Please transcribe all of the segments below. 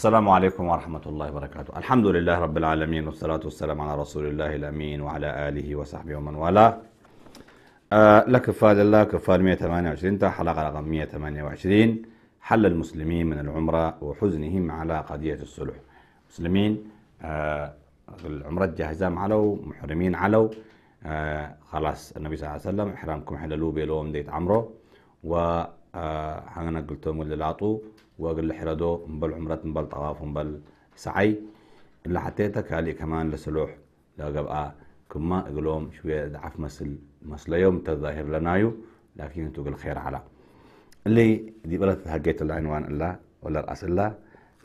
السلام عليكم ورحمة الله وبركاته الحمد لله رب العالمين والصلاة والسلام على رسول الله الأمين وعلى آله وصحبه ومن والاه آه لك فاد الله كفار 128 حلقة رقم 128 حل المسلمين من العمرة وحزنهم على قضية الصلح مسلمين آه العمرة جاهزة علو محرمين علو آه خلاص النبي صلى الله عليه وسلم إحرامكم حللوا بيلوم ديت عمره و آه، حنا قلتهم اللي لاطو وقل حردو مبل عمرة مبل طواف مبل سعي اللي حتيتها كالي كمان لسلوح لا قبقى كما اقلهم شوية ضعف مسل مسل يوم تظاهر لنايو لكن انتو قل خير على اللي دي بلت هقيت العنوان الله ولا رأس الله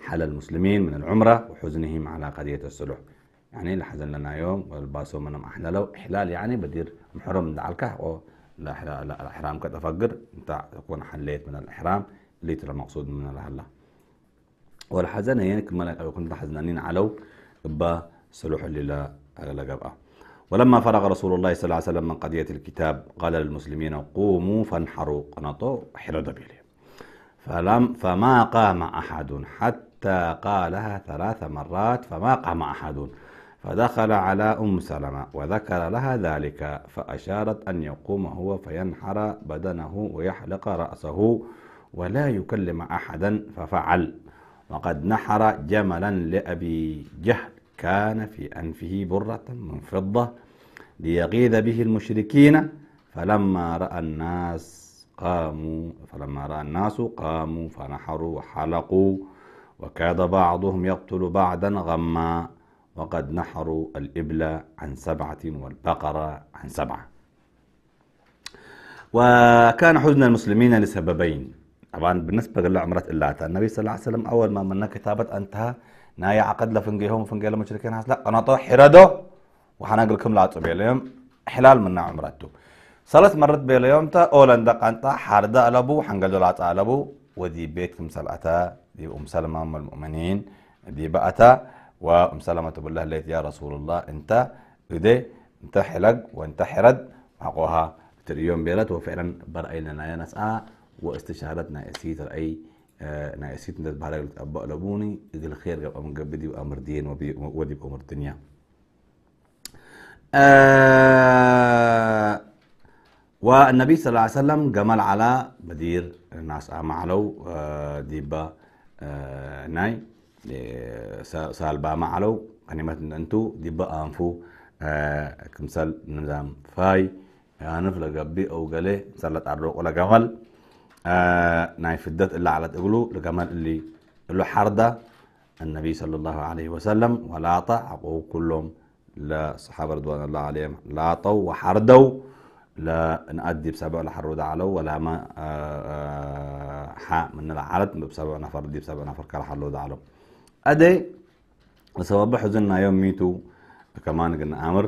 حل المسلمين من العمرة وحزنهم على قضية السلوح يعني اللي حزن لنا يوم والباسو منهم أحلالو إحلال يعني بدير محرم دعالكه الإحرام قد أفجر أنت تكون حليت من الإحرام اللي ترى مقصود من والحزن هي كما لو كنت حزنانين علو با سلوح الليلة أغلى جبأة ولما فرغ رسول الله صلى الله عليه وسلم من قضية الكتاب قال للمسلمين قوموا فانحروا قنطوا حرد بيلي فلم فما قام أحد حتى قالها ثلاث مرات فما قام أحد فدخل على أم سلمة وذكر لها ذلك فأشارت أن يقوم هو فينحر بدنه ويحلق رأسه ولا يكلم أحدا ففعل وقد نحر جملا لأبي جهل كان في أنفه برة من فضة ليغيظ به المشركين فلما رأى الناس قاموا فلما رأى الناس قاموا فنحروا وحلقوا وكاد بعضهم يقتل بعضا غما وقد نحروا الإبل عن سبعة والبقرة عن سبعة وكان حزن المسلمين لسببين طبعا بالنسبة لعمرة اللاتة النبي صلى الله عليه وسلم أول ما منا كتابة أنتهى نايا عقد لفنجيهم وفنجيهم المشركين لا أنا طوح حرده لكم لا اليوم حلال منا عمرته ثلاث مرات تا أولا دقانتا حاردة ألبو حنقلدو لا ألبو ودي بيتكم سلعتا دي أم سلمة أم المؤمنين دي بأتا وام سلمه تقول لها ليت يا رسول الله انت ادي انت حلق وانت حرد حقوها تريون بيلت وفعلا برأينا ناس آه واستشارتنا اسيت رأي آه نايسيت ندت بحالة أبا لبوني إذا الخير قبل أم قبدي وأمر دين ودي بأمر الدنيا آه والنبي صلى الله عليه وسلم جمل على بدير الناس معلو آه ديبا آه ناي سال با معلو قنيمات انتو دي با انفو آه، كمسال نظام فاي انا فلا قبي او قلي سالت عروق ولا قمل آه، ناي فدت الا على تقولو لقمل اللي اللي حردة النبي صلى الله عليه وسلم ولا طع عقو كلهم لا صحابة رضوان الله عليهم لا طو وحردو لا نأدي بسبع الحرود علو ولا ما آه، حاء من العرض بسبع نفر دي بسبع نفر كالحرود علو ادي وسبب حزننا يوم ميتوا كمان قلنا امر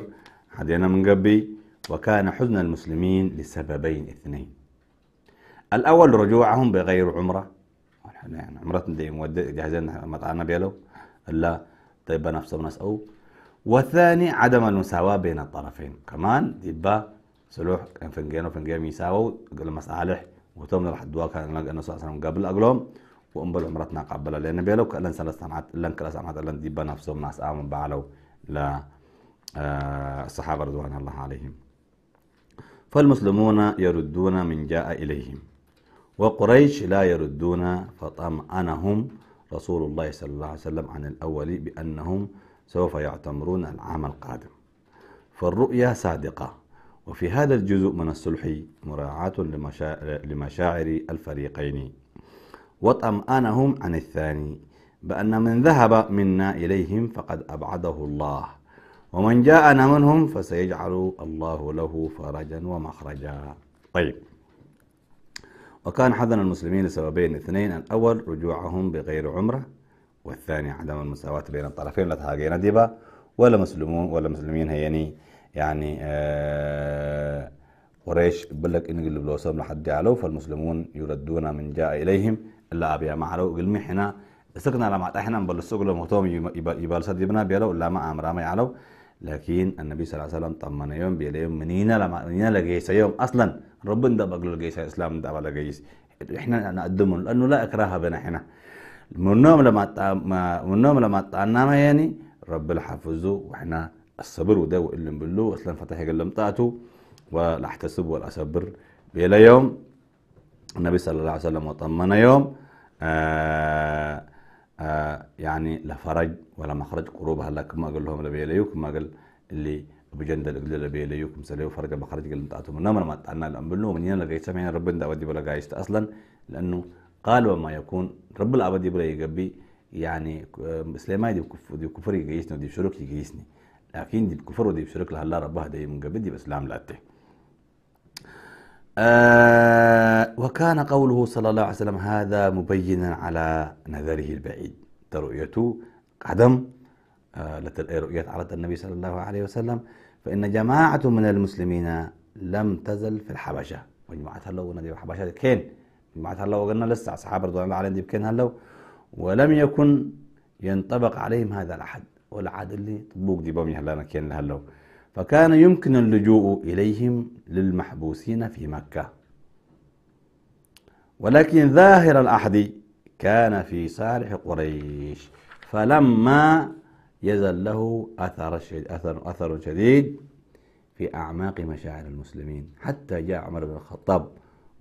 حدينا من قبي وكان حزن المسلمين لسببين اثنين الاول رجوعهم بغير عمره يعني عمرتنا دي جاهزين مطعنا بيلو الا طيب نفس وناس او والثاني عدم المساواه بين الطرفين كمان يبقى سلوح كان فنجان وفنجان يساووا مصالح وتم راح الدواء كان النبي صلى الله عليه وسلم قبل اقلهم وأنبل عمرتنا قبلها لأن بيلو كألن سلسانات لن كلاسانات لن ديبا نفسهم ناس آمن بعلو لا آه، الصحابة رضوان الله عليهم فالمسلمون يردون من جاء إليهم وقريش لا يردون فطمأنهم رسول الله صلى الله عليه وسلم عن الأول بأنهم سوف يعتمرون العام القادم فالرؤيا صادقة وفي هذا الجزء من الصلح مراعاة لمشاعر الفريقين وطمأنهم عن الثاني بأن من ذهب منا إليهم فقد أبعده الله ومن جاءنا منهم فسيجعل الله له فرجا ومخرجا طيب وكان حذر المسلمين لسببين اثنين الأول رجوعهم بغير عمرة والثاني عدم المساواة بين الطرفين لا تهاجين ديبا ولا مسلمون ولا مسلمين هيني يعني آه قريش بقول لك انقلب لو لحد علو فالمسلمون يردون من جاء إليهم لابیا معلو قلم حنا سقنا لما تحنا نبل السوق لهم توم يبال صد يبنا بيلو لا ما أمر ما يعلو لكن النبي صلى الله عليه وسلم طمن يوم بيلا يوم منينا لما منينا لجيس يوم أصلا ربنا ده بقول لجيس الإسلام ده ولا جيس إحنا نقدم لأنه لا إكراه بنا إحنا منهم لما منهم لما طعنانا يعني رب الحفظه وإحنا الصبر وده واللي نبلو أصلا فتح قلم طاعته ولا أحتسب ولا أصبر بيلا يوم النبي صلى الله عليه وسلم وطمنا يوم آه، آه، يعني لا فرج ولا مخرج قروب هلا كما قال لهم لبي ليوك نعم، ما قال اللي بجند الأجل لبي ليوك سليو فرج بخرج قال انتم نمر ما قطعنا الأنبلو من هنا لقيت سمعنا ربنا دعودي بلا قايست أصلا لأنه قال وما يكون رب الأبدي بلا يقبي يعني آه، ما دي كفر دي كفر يقيسني ودي شرك يقيسني لكن دي الكفر ودي شرك لهلا ربها دي من قبل دي بس لا ملاته آه وكان قوله صلى الله عليه وسلم هذا مبينا على نظره البعيد رؤيته عدم آه رؤية على النبي صلى الله عليه وسلم فإن جماعة من المسلمين لم تزل في الحبشة وجماعة هلو نبي الحبشة كين جماعة هلو قلنا لسه أصحاب رضوان الله عليهم كين هلو ولم يكن ينطبق عليهم هذا الأحد والعاد اللي طبوق دي بومي هلانا كين هلو فكان يمكن اللجوء إليهم للمحبوسين في مكة ولكن ظاهر الأحد كان في صالح قريش فلما يزل له أثر أثر أثر شديد في أعماق مشاعر المسلمين حتى جاء عمر بن الخطاب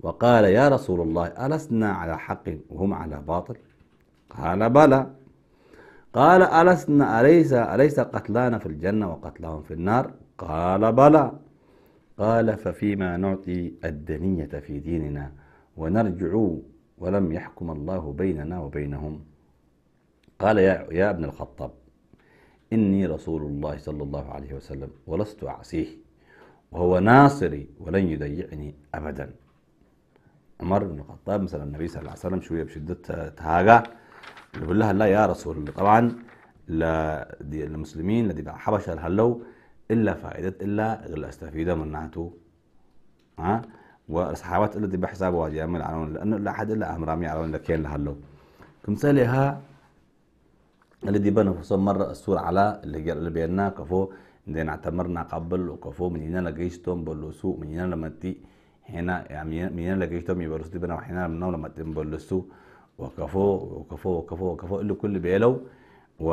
وقال يا رسول الله ألسنا على حق وهم على باطل قال بلى قال ألسنا أليس أليس قتلانا في الجنة وقتلاهم في النار قال بلى قال ففيما نعطي الدنية في ديننا ونرجع ولم يحكم الله بيننا وبينهم قال يا, يا ابن الخطاب إني رسول الله صلى الله عليه وسلم ولست أعصيه وهو ناصري ولن يضيعني أبدا عمر بن الخطاب مثلا النبي صلى الله عليه وسلم شوية بشدة تهاجة يقول لها لا يا رسول الله طبعا للمسلمين الذي حبش هلو الا فائده الا غير استفيد منعته ها الا التي بحساب واجي من العلون لأنه لا أحد إلا امرامي رامي علون لكين لهلو كمثالها الذي بنى فصل مرة السور على اللي قال اللي بينا كفو إذا اعتمرنا قبل وكفو من هنا لقيشتهم بلوسو من هنا لما تي هنا يعني من هنا لقيشتهم يبرسو دي بنا وحنا لما لما تي بلوسو وكفو وكفو وكفو وكفو اللي كل بيلو و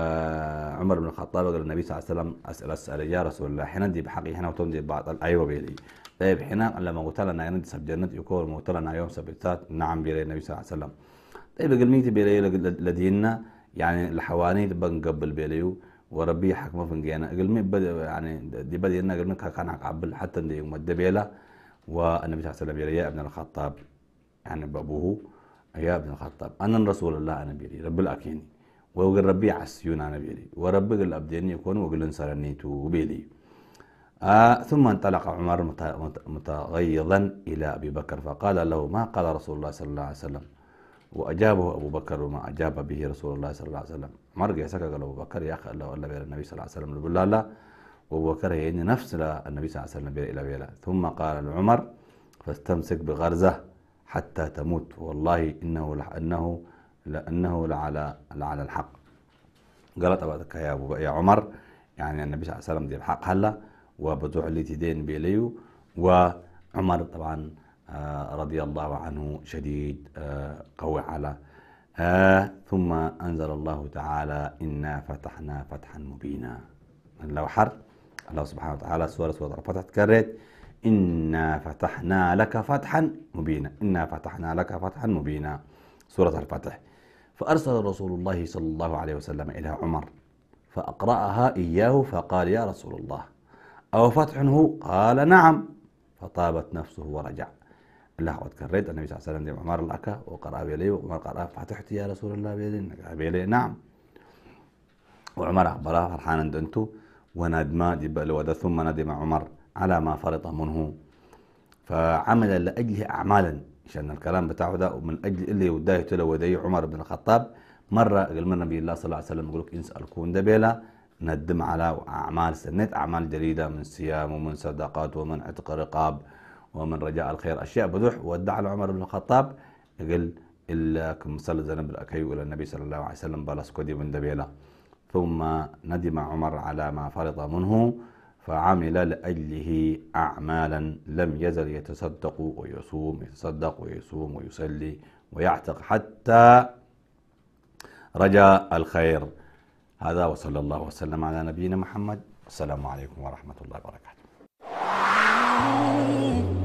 آه، عمر بن الخطاب قال النبي صلى الله عليه وسلم أسأل أسأل يا رسول الله حين دي بحقي حنا وتندي بعض أيوة بيلي طيب حين لما قلت لنا أنا سب جنة يكون موت لنا يوم سبتات نعم بيلي النبي صلى الله عليه وسلم طيب قال ميتي بيلي لدينا يعني الحواني بن قبل بيليو وربي حكم في جينا قال مي بدأ يعني دي بدي لنا قال مين كان قبل حتى دي يوم الدبيلة والنبي صلى الله عليه وسلم يا ابن الخطاب يعني بأبوه يا ابن الخطاب أنا رسول الله أنا بيلي رب الأكيني ويقول ربي عسيون أنا بيلي وربك الأبدين يكون وقل انسرنيتو بيلي آه ثم انطلق عمر متغيظا إلى أبي بكر فقال له ما قال رسول الله صلى الله عليه وسلم وأجابه أبو بكر وما أجاب به رسول الله صلى الله عليه وسلم عمر يسكى قال أبو بكر يا أخي الله ألا بير النبي صلى الله عليه وسلم يقول لا لا وأبو بكر يعني نفس النبي صلى الله عليه وسلم إلى بيلا ثم قال لعمر فاستمسك بغرزة حتى تموت والله إنه لح أنه لأنه لعلى لعلى الحق قالت طب يا أبو يا عمر يعني النبي صلى الله عليه وسلم دي الحق هلا وبتوع اللي تدين بيليو وعمر طبعا آه، رضي الله عنه شديد آه، قوي على آه، ثم أنزل الله تعالى إنا فتحنا فتحا مبينا لو حر الله سبحانه وتعالى سورة سورة الفتح كريت إنا فتحنا لك فتحا مبينا إنا فتحنا لك فتحا مبينا سورة الفتح فأرسل رسول الله صلى الله عليه وسلم إلى عمر فأقرأها إياه فقال يا رسول الله أو فتح هو قال نعم فطابت نفسه ورجع لا وتكررت النبي صلى الله عليه وسلم عمر الأكا وقرأ بيلي وعمر قرأ أه، فتحت يا رسول الله بيلي, بيلي نعم وعمر أخبره فرحانا دنتو وندم جبل ثم ندم عمر على ما فرط منه فعمل لأجله أعمالا عشان الكلام بتاعه ده ومن اجل اللي وداه له ودي عمر بن الخطاب مره قال من النبي الله صلى الله عليه وسلم يقول لك انس الكون ده بيلا ندم على اعمال سنت اعمال جديده من صيام ومن صدقات ومن عتق رقاب ومن رجاء الخير اشياء بدوح ودع على عمر بن الخطاب قال الا كم صلى ذنب الاكي الى النبي صلى الله عليه وسلم بلا سكودي من دبيله ثم ندم عمر على ما فرض منه فعمل لأجله أعمالا لم يزل يتصدق ويصوم يتصدق ويصوم ويصلي ويعتق حتى رجاء الخير هذا وصلى الله وسلم على نبينا محمد السلام عليكم ورحمة الله وبركاته